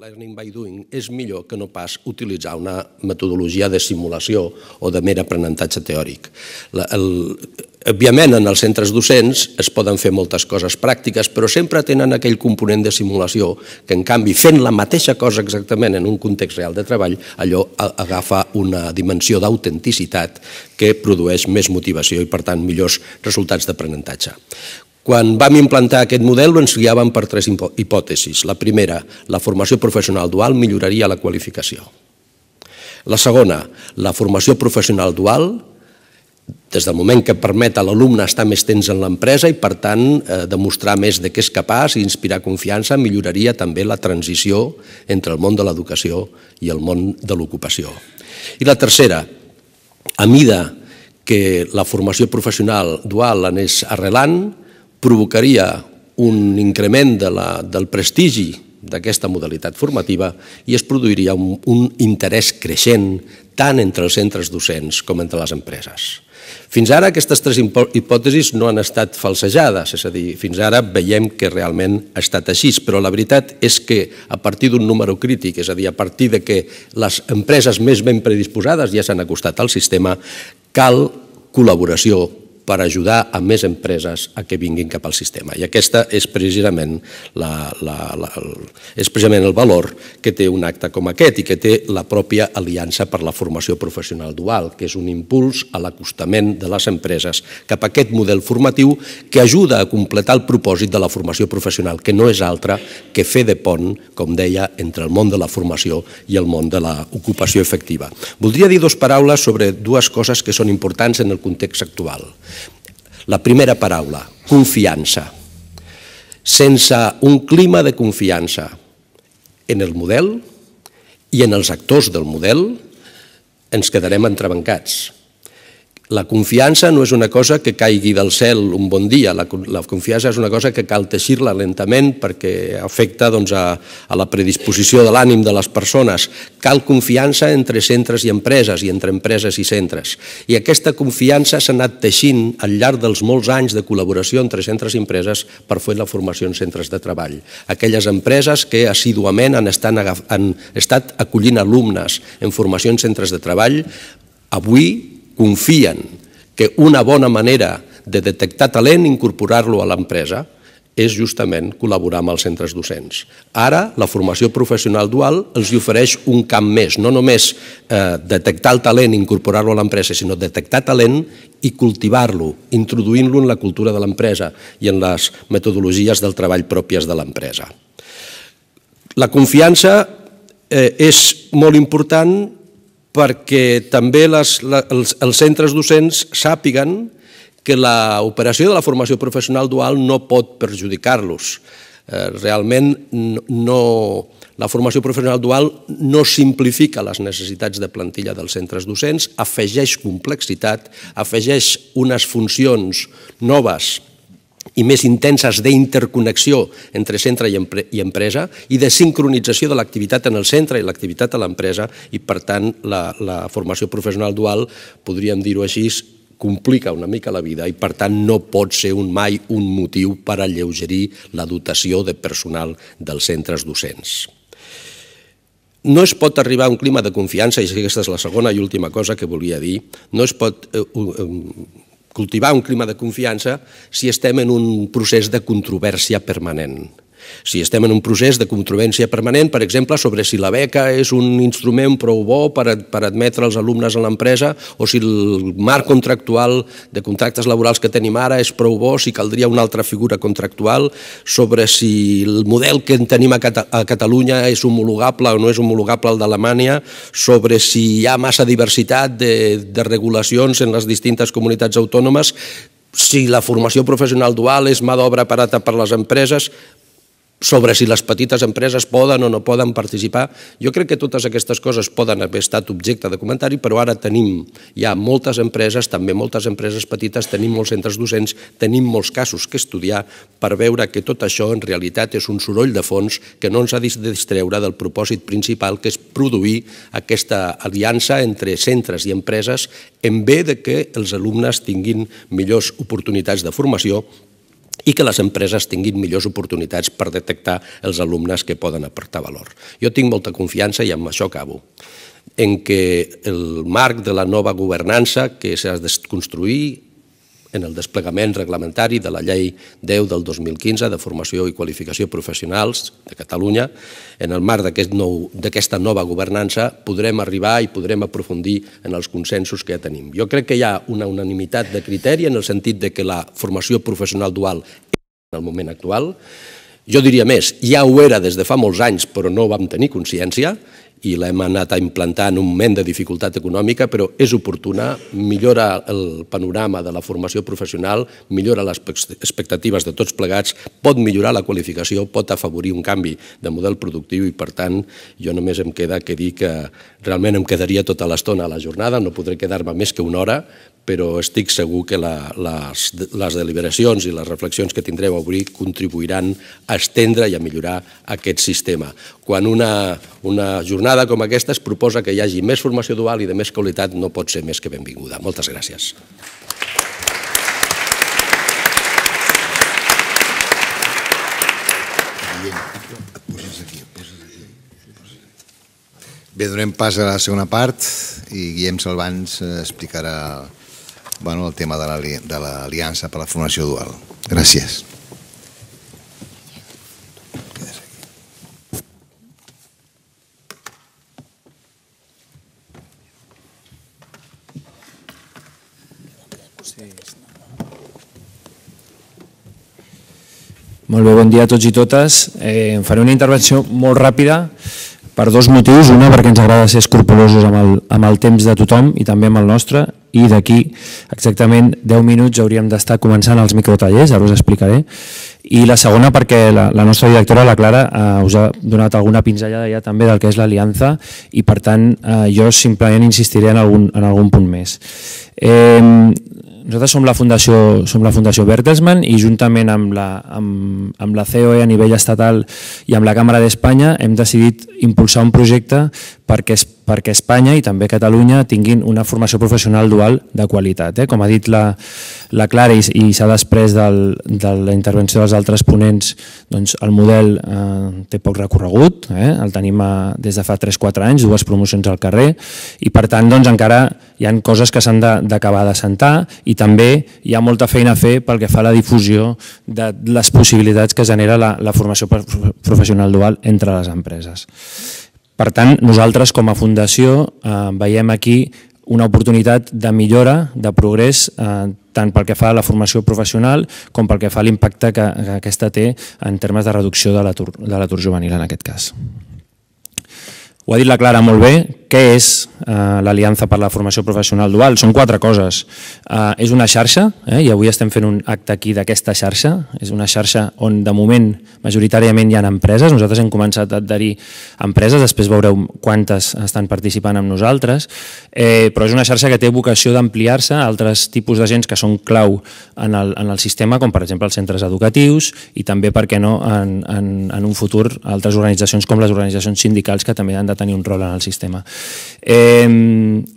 learning by doing és millor que no pas utilitzar una metodologia de simulació o de mer aprenentatge teòric. el, òbviament, en els centres docents es poden fer moltes coses pràctiques, però sempre tenen aquell component de simulació que, en canvi, fent la mateixa cosa exactament en un context real de treball, allò agafa una dimensió d'autenticitat que produeix més motivació i, per tant, millors resultats d'aprenentatge. Quan vam implantar aquest model, ens guiàvem per tres hipòtesis. La primera, la formació professional dual milloraria la qualificació. La segona, la formació professional dual, des del moment que permet a l'alumne estar més temps en l'empresa i, per tant, eh, demostrar més de què és capaç i inspirar confiança, milloraria també la transició entre el món de l'educació i el món de l'ocupació. I la tercera, a mida que la formació professional dual anés arrelant, provocaria un increment de la, del prestigi d'aquesta modalitat formativa i es produiria un, un interès creixent tant entre els centres docents com entre les empreses. Fins ara aquestes tres hipòtesis no han estat falsejades, és a dir, fins ara veiem que realment ha estat així, però la veritat és que a partir d'un número crític, és a dir, a partir de que les empreses més ben predisposades ja s'han acostat al sistema, cal col·laboració per ajudar a més empreses a que vinguin cap al sistema. I aquesta és precisament, la, la, la, és precisament el valor que té un acte com aquest i que té la pròpia Aliança per la Formació Professional Dual, que és un impuls a l'acostament de les empreses cap a aquest model formatiu que ajuda a completar el propòsit de la formació professional, que no és altre que fer de pont, com deia, entre el món de la formació i el món de l'ocupació efectiva. Voldria dir dues paraules sobre dues coses que són importants en el context actual. La primera paraula, confiança. Sense un clima de confiança en el model i en els actors del model, ens quedarem entrebancats la confiança no és una cosa que caigui del cel un bon dia, la, la confiança és una cosa que cal teixir-la lentament perquè afecta doncs, a, a la predisposició de l'ànim de les persones. Cal confiança entre centres i empreses i entre empreses i centres. I aquesta confiança s'ha anat teixint al llarg dels molts anys de col·laboració entre centres i empreses per fer la formació en centres de treball. Aquelles empreses que assiduament han estat, han estat acollint alumnes en formació en centres de treball, avui confien que una bona manera de detectar talent i incorporar-lo a l'empresa és justament col·laborar amb els centres docents. Ara, la formació professional dual els ofereix un camp més, no només eh, detectar el talent i incorporar-lo a l'empresa, sinó detectar talent i cultivar-lo, introduint-lo en la cultura de l'empresa i en les metodologies del treball pròpies de l'empresa. La confiança eh, és molt important perquè també les, la, els, els centres docents sàpiguen que l'operació de la formació professional dual no pot perjudicar-los. Eh, realment no, la formació professional dual no simplifica les necessitats de plantilla dels centres docents, afegeix complexitat, afegeix unes funcions noves i més intenses d'interconnexió entre centre i, empre i empresa i de sincronització de l'activitat en el centre i l'activitat a l'empresa i, per tant, la, la formació professional dual, podríem dir-ho així, complica una mica la vida i, per tant, no pot ser un mai un motiu per alleugerir la dotació de personal dels centres docents. No es pot arribar a un clima de confiança, i aquesta és la segona i última cosa que volia dir, no es pot eh, cultivar un clima de confiança si estem en un procés de controvèrsia permanent. Si estem en un procés de controvència permanent, per exemple, sobre si la beca és un instrument prou bo per, a, per admetre els alumnes a l'empresa o si el marc contractual de contractes laborals que tenim ara és prou bo, si caldria una altra figura contractual, sobre si el model que tenim a, Cata a Catalunya és homologable o no és homologable al d'Alemanya, sobre si hi ha massa diversitat de, de regulacions en les distintes comunitats autònomes, si la formació professional dual és mà d'obra parata per les empreses, sobre si les petites empreses poden o no poden participar. Jo crec que totes aquestes coses poden haver estat objecte de comentari, però ara tenim, ja moltes empreses, també moltes empreses petites, tenim molts centres docents, tenim molts casos que estudiar per veure que tot això en realitat és un soroll de fons que no ens ha de distreure del propòsit principal que és produir aquesta aliança entre centres i empreses en bé de que els alumnes tinguin millors oportunitats de formació, i que les empreses tinguin millors oportunitats per detectar els alumnes que poden aportar valor. Jo tinc molta confiança i amb això acabo en què el marc de la nova governança que s'ha de construir en el desplegament reglamentari de la Llei 10 del 2015 de formació i qualificació professionals de Catalunya, en el marc d'aquesta nou, nova governança podrem arribar i podrem aprofundir en els consensos que ja tenim. Jo crec que hi ha una unanimitat de criteri en el sentit de que la formació professional dual en el moment actual, jo diria més, ja ho era des de fa molts anys, però no ho vam tenir consciència, i l'hem anat a implantar en un moment de dificultat econòmica, però és oportuna, millora el panorama de la formació professional, millora les expectatives de tots plegats, pot millorar la qualificació, pot afavorir un canvi de model productiu i, per tant, jo només em queda que dir que realment em quedaria tota l'estona a la jornada, no podré quedar-me més que una hora, però estic segur que la, les, les deliberacions i les reflexions que tindrem avui contribuiran a estendre i a millorar aquest sistema. Quan una, una jornada com aquesta es proposa que hi hagi més formació dual i de més qualitat, no pot ser més que benvinguda. Moltes gràcies. Bé, donem pas a la segona part i Guillem Salvans eh, explicarà bueno, el tema de l'Aliança per la Formació Dual. Gràcies. Molt bé, bon dia a tots i totes. Eh, em faré una intervenció molt ràpida per dos motius. Una, perquè ens agrada ser escrupulosos amb el, amb el temps de tothom i també amb el nostre i d'aquí exactament 10 minuts hauríem d'estar començant els microtallers, ara us explicaré, i la segona perquè la, la nostra directora, la Clara, eh, us ha donat alguna pinzellada ja també del que és l'aliança i per tant eh, jo simplement insistiré en algun, en algun punt més. Eh, nosaltres som la Fundació, som la Fundació Bertelsmann i juntament amb la, amb, amb la COE e a nivell estatal i amb la Càmera d'Espanya hem decidit impulsar un projecte perquè es perquè Espanya i també Catalunya tinguin una formació professional dual de qualitat. Eh? Com ha dit la, la Clara i, i s'ha després del, de la intervenció dels altres ponents, doncs el model eh, té poc recorregut, eh? el tenim a, des de fa 3-4 anys, dues promocions al carrer, i per tant doncs, encara hi han coses que s'han d'acabar de, de sentar i també hi ha molta feina a fer pel que fa a la difusió de les possibilitats que genera la, la formació professional dual entre les empreses. Per tant, nosaltres com a Fundació eh, veiem aquí una oportunitat de millora, de progrés, eh, tant pel que fa a la formació professional com pel que fa a l'impacte que, que aquesta té en termes de reducció de l'atur juvenil en aquest cas. Ho ha dit la Clara molt bé, què és eh, l'Aliança per la Formació Professional Dual? Són quatre coses. Eh, és una xarxa, eh, i avui estem fent un acte aquí d'aquesta xarxa. És una xarxa on, de moment, majoritàriament hi ha empreses. Nosaltres hem començat a adherir empreses, després veureu quantes estan participant amb nosaltres. Eh, però és una xarxa que té vocació d'ampliar-se a altres tipus de gent que són clau en el, en el sistema, com per exemple els centres educatius i també, per què no, en, en, en un futur altres organitzacions com les organitzacions sindicals que també han de tenir un rol en el sistema. Eh,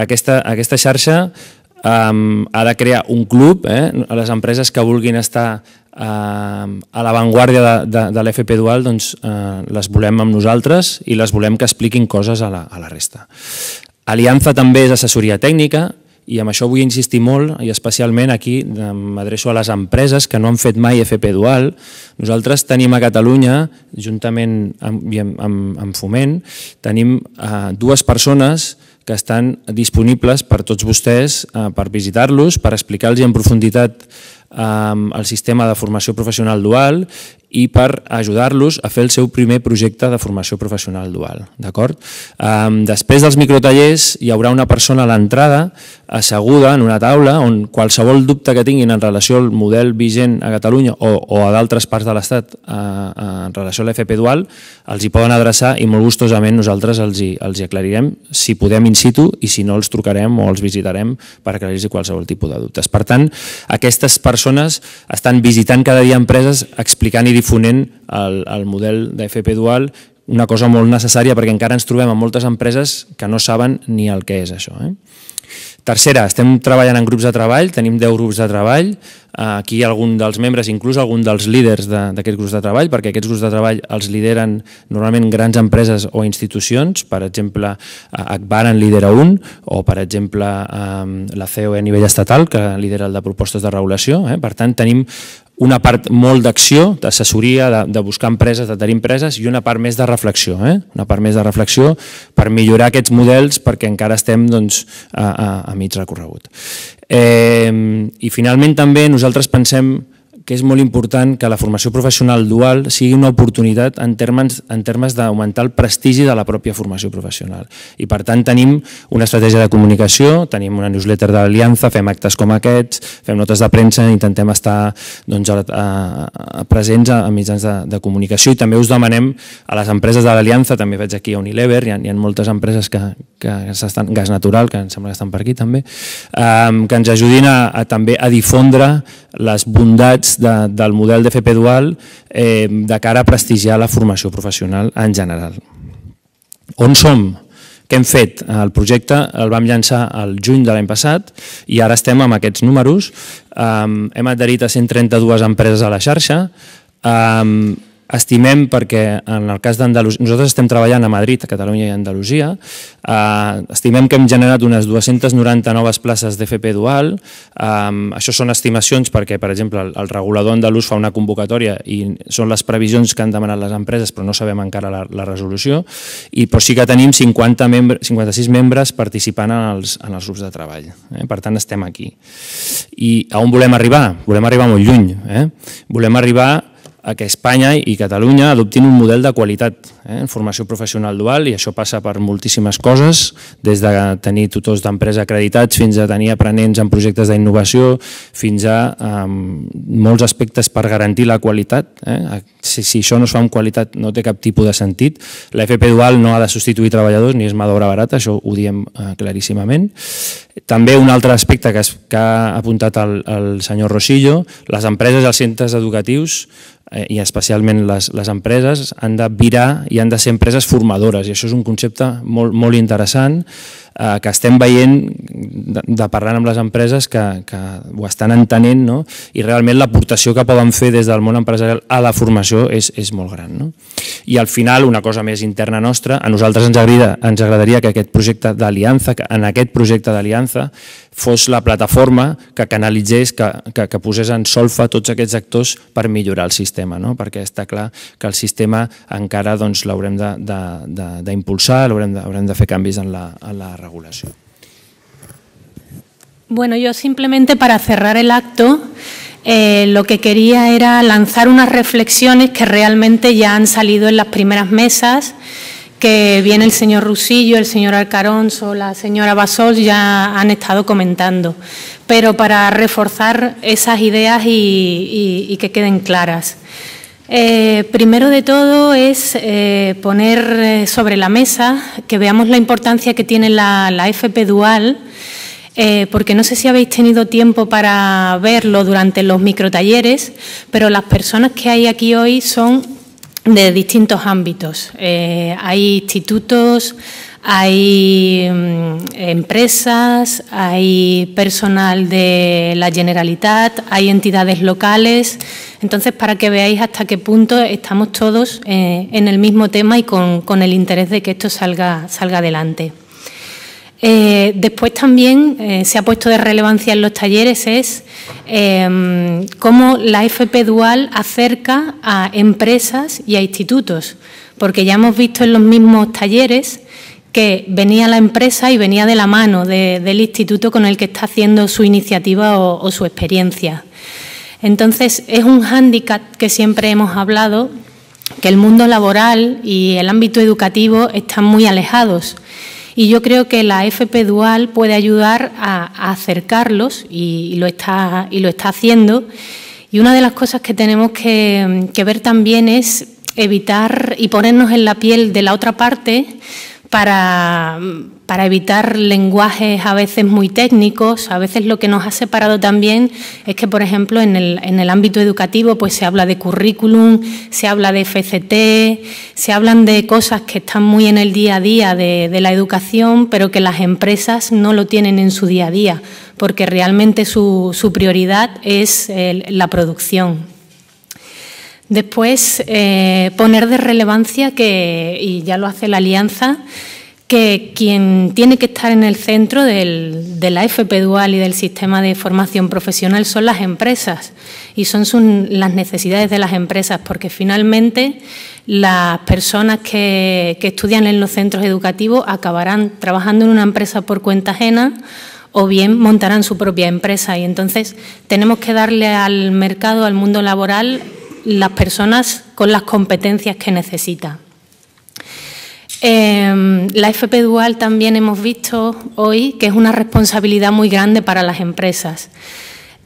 aquesta, aquesta xarxa eh, ha de crear un club, eh? a les empreses que vulguin estar eh, a l'avantguàrdia de, de, de l'FP Dual doncs, eh, les volem amb nosaltres i les volem que expliquin coses a la, a la resta. Alianza també és assessoria tècnica, i amb això vull insistir molt, i especialment aquí m'adreço a les empreses que no han fet mai FP Dual. Nosaltres tenim a Catalunya, juntament amb, amb, amb Foment, tenim eh, dues persones que estan disponibles per tots vostès eh, per visitar-los, per explicar-los en profunditat eh, el sistema de formació professional dual i per ajudar-los a fer el seu primer projecte de formació professional dual. D'acord? després dels microtallers hi haurà una persona a l'entrada asseguda en una taula on qualsevol dubte que tinguin en relació al model vigent a Catalunya o, o a d'altres parts de l'Estat eh, eh, en relació a l'FP dual, els hi poden adreçar i molt gustosament nosaltres els hi, els hi aclarirem si podem in situ i si no els trucarem o els visitarem per aclarir-los qualsevol tipus de dubtes. Per tant, aquestes persones estan visitant cada dia empreses explicant i difonent el, el model d'FP dual, una cosa molt necessària perquè encara ens trobem amb moltes empreses que no saben ni el que és això. Eh? Tercera, estem treballant en grups de treball, tenim 10 grups de treball, aquí hi algun dels membres, inclús algun dels líders d'aquests grups de treball, perquè aquests grups de treball els lideren normalment grans empreses o institucions, per exemple, eh, Akbar en lidera un, o per exemple eh, la CEO a nivell estatal, que lidera el de propostes de regulació. Eh? Per tant, tenim una part molt d'acció, d'assessoria, de, de buscar empreses, de tenir empreses, i una part més de reflexió, eh? una part més de reflexió per millorar aquests models perquè encara estem doncs, a, a, a mig recorregut. Eh, I finalment també nosaltres pensem que és molt important que la formació professional dual sigui una oportunitat en termes, en termes d'augmentar el prestigi de la pròpia formació professional. I per tant tenim una estratègia de comunicació, tenim una newsletter de l'Aliança, fem actes com aquests, fem notes de premsa, intentem estar doncs, a, a, a presents a, a mitjans de, de comunicació i també us demanem a les empreses de l'Aliança, també veig aquí a Unilever, hi ha, hi ha moltes empreses que, que estan, gas natural, que em sembla que estan per aquí també, eh, que ens ajudin a, a, també a difondre les bondats de, del model d'FP dual eh, de cara a prestigiar la formació professional en general. On som? Què hem fet? El projecte el vam llançar el juny de l'any passat i ara estem amb aquests números. Um, hem adherit a 132 empreses a la xarxa. Um, Estimem perquè en el cas d'Andalusia, nosaltres estem treballant a Madrid, a Catalunya i a Andalusia, eh, estimem que hem generat unes 290 noves places d'FP dual, eh, això són estimacions perquè, per exemple, el, el regulador andalús fa una convocatòria i són les previsions que han demanat les empreses, però no sabem encara la, la resolució, i, però sí que tenim 50 membre, 56 membres participant en els, en els grups de treball. Eh? Per tant, estem aquí. I a on volem arribar? Volem arribar molt lluny. Eh? Volem arribar a que Espanya i Catalunya adoptin un model de qualitat eh, en formació professional dual i això passa per moltíssimes coses, des de tenir tutors d'empresa acreditats fins a tenir aprenents en projectes d'innovació, fins a eh, molts aspectes per garantir la qualitat. Eh? Si, si això no es fa amb qualitat no té cap tipus de sentit. La FP dual no ha de substituir treballadors ni és mà d'obra barata, això ho diem eh, claríssimament. També un altre aspecte que, que ha apuntat el, el senyor Rosillo, les empreses i els centres educatius Eh, i especialment les, les empreses han de virar i han de ser empreses formadores i això és un concepte molt, molt interessant eh, que estem veient de, de amb les empreses que, que ho estan entenent no? i realment l'aportació que poden fer des del món empresarial a la formació és, és molt gran. No? I al final, una cosa més interna nostra, a nosaltres ens agrada, ens agradaria que aquest projecte d'aliança, que en aquest projecte d'aliança fos la plataforma que canalitzés, que, que, que posés en solfa tots aquests actors per millorar el sistema, no? perquè està clar que el sistema encara doncs, l'haurem d'impulsar, l'haurem de, haurem de fer canvis en la, en la regulación. Bueno, yo simplemente para cerrar el acto, eh, lo que quería era lanzar unas reflexiones que realmente ya han salido en las primeras mesas, que viene el señor Rusillo, el señor o la señora Basol ya han estado comentando, pero para reforzar esas ideas y que queden claras. Eh, primero de todo es eh, poner eh, sobre la mesa que veamos la importancia que tiene la, FP dual, porque no sé si habéis tenido tiempo para verlo durante los microtalleres, pero las personas que hay aquí hoy son de distintos ámbitos. hay institutos, hay mm, empresas, hay personal de la Generalitat, hay entidades locales. Entonces, para que veáis hasta qué punto estamos todos eh, en el mismo tema y con, el interés de que esto salga, salga adelante. Eh, después también eh, se ha puesto de relevancia en los talleres es cómo la FP dual acerca a empresas y a institutos, porque ya hemos visto en los mismos talleres que venía la empresa y venía de la mano del instituto con el que está haciendo su iniciativa o, su experiencia. Entonces, es un hándicap que siempre hemos hablado, que el mundo laboral y el ámbito educativo están muy alejados. Y yo creo que la FP Dual puede ayudar a, acercarlos y, lo está, y lo está haciendo. Y una de las cosas que tenemos que ver también es evitar y ponernos en la piel de la otra parte para, evitar lenguajes a veces muy técnicos. A veces lo que nos ha separado también es que, por ejemplo, en el, ámbito educativo pues se habla de currículum, se habla de FCT, se hablan de cosas que están muy en el día a día de, la educación, pero que las empresas no lo tienen en su día a día, porque realmente su, prioridad es la producción. Después, eh, poner de relevancia que, y ya lo hace la Alianza, que quien tiene que estar en el centro de la FP Dual y del sistema de formación profesional son las empresas y son sus, las necesidades de las empresas, porque finalmente las personas que, que estudian en los centros educativos acabarán trabajando en una empresa por cuenta ajena o bien montarán su propia empresa. Y entonces tenemos que darle al mercado, al mundo laboral, las personas con las competencias que necesita. Em, la FP Dual también hemos visto hoy que es una responsabilidad muy grande para las empresas.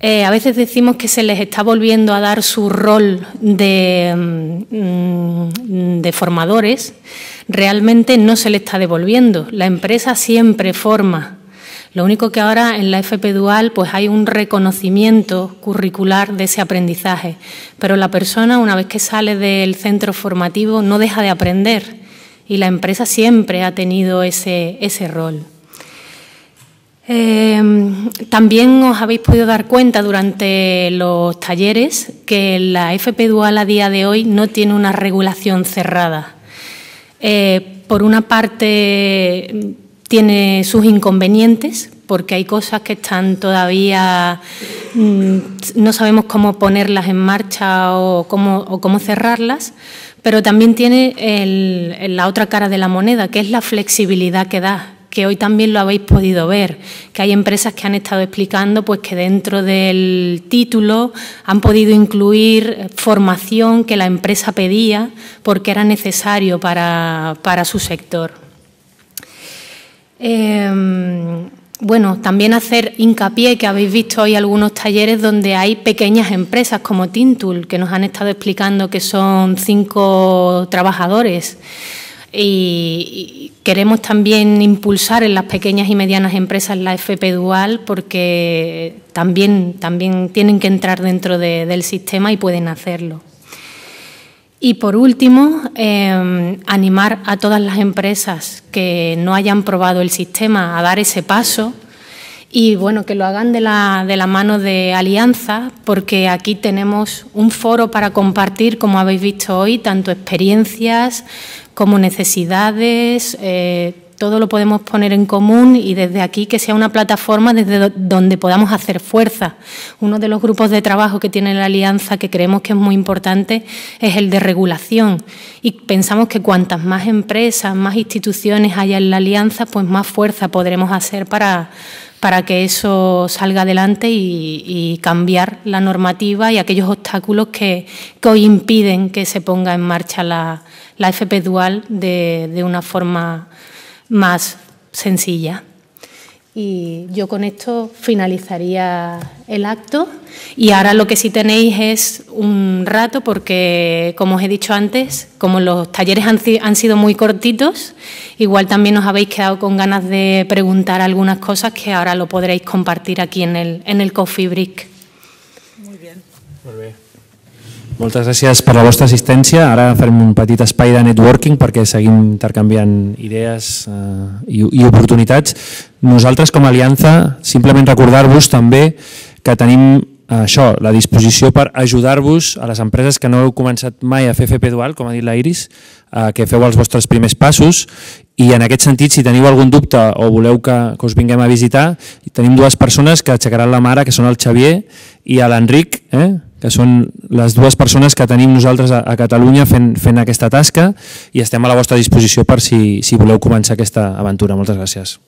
Eh, a veces decimos que se les está volviendo a dar su rol de, mm, mm, de formadores. Realmente no se le está devolviendo. La empresa siempre forma lo único que ahora en la FP Dual pues hay un reconocimiento curricular de ese aprendizaje, pero la persona una vez que sale del centro formativo no deja de aprender y la empresa siempre ha tenido ese, rol. Eh, también os habéis podido dar cuenta durante los talleres que la FP Dual a día de hoy no tiene una regulación cerrada. Eh, por una parte, tiene sus inconvenientes, porque hay cosas que están todavía, mm, no sabemos cómo ponerlas en marcha o cómo, cerrarlas, pero también tiene la otra cara de la moneda, que es la flexibilidad que da que hoy también lo habéis podido ver, que hay empresas que han estado explicando pues que dentro del título han podido incluir formación que la empresa pedía porque era necesario para su sector. Em, bueno, también hacer hincapié que habéis visto hoy algunos talleres donde hay pequeñas empresas como Tintul, que nos han estado explicando que son cinco trabajadores. Y, queremos también impulsar en las pequeñas y medianas empresas la FP dual porque también, también tienen que entrar dentro del sistema y pueden hacerlo. Y por último, em, animar a todas las empresas que no hayan probado el sistema a dar ese paso y bueno, que lo hagan de la, mano de Alianza, porque aquí tenemos un foro para compartir, como habéis visto hoy, tanto experiencias como necesidades, eh, todo lo podemos poner en común y desde aquí que sea una plataforma desde donde podamos hacer fuerza. Uno de los grupos de trabajo que tiene la Alianza que creemos que es muy importante es el de regulación y pensamos que cuantas más empresas, más instituciones haya en la Alianza, pues más fuerza podremos hacer para, para que eso salga adelante y, cambiar la normativa y aquellos obstáculos que, que hoy impiden que se ponga en marcha la, la FP dual de, de, una forma más sencilla. Y yo con esto finalizaría el acto. Y ahora lo que sí tenéis es un rato, porque como os he dicho antes, como los talleres han, sido muy cortitos, igual también os habéis quedado con ganas de preguntar algunas cosas que ahora lo podréis compartir aquí en el, en el Coffee Break. Muy bien. Moltes gràcies per la vostra assistència. Ara farem un petit espai de networking perquè seguim intercanviant idees eh, i, i oportunitats. Nosaltres com a Alianza simplement recordar-vos també que tenim això, la disposició per ajudar-vos a les empreses que no heu començat mai a fer FP dual, com ha dit la Iris, eh, que feu els vostres primers passos i en aquest sentit, si teniu algun dubte o voleu que, que us vinguem a visitar, tenim dues persones que aixecaran la mare, que són el Xavier i l'Enric, eh? que són les dues persones que tenim nosaltres a, a Catalunya fent, fent aquesta tasca i estem a la vostra disposició per si, si voleu començar aquesta aventura. Moltes gràcies.